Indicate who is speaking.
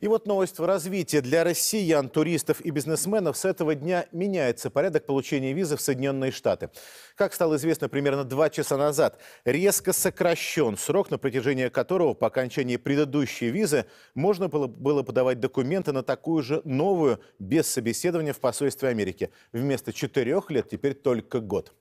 Speaker 1: И вот новость в развитии. Для россиян, туристов и бизнесменов с этого дня меняется порядок получения визы в Соединенные Штаты. Как стало известно примерно два часа назад, резко сокращен срок, на протяжении которого по окончании предыдущей визы можно было, подавать документы на такую же новую без собеседования в посольстве Америки. Вместо четырех лет теперь только год.